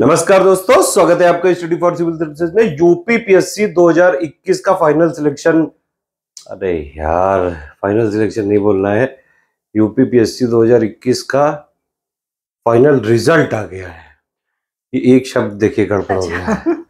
नमस्कार दोस्तों स्वागत है आपका स्टडी फॉर सिविल सर्विसेज में यूपीपीएससी 2021 का फाइनल सिलेक्शन अरे यार फाइनल सिलेक्शन नहीं बोलना है यूपीपीएससी 2021 का फाइनल रिजल्ट आ गया है ये एक शब्द देखिए गड़बड़ हो अच्छा। गया है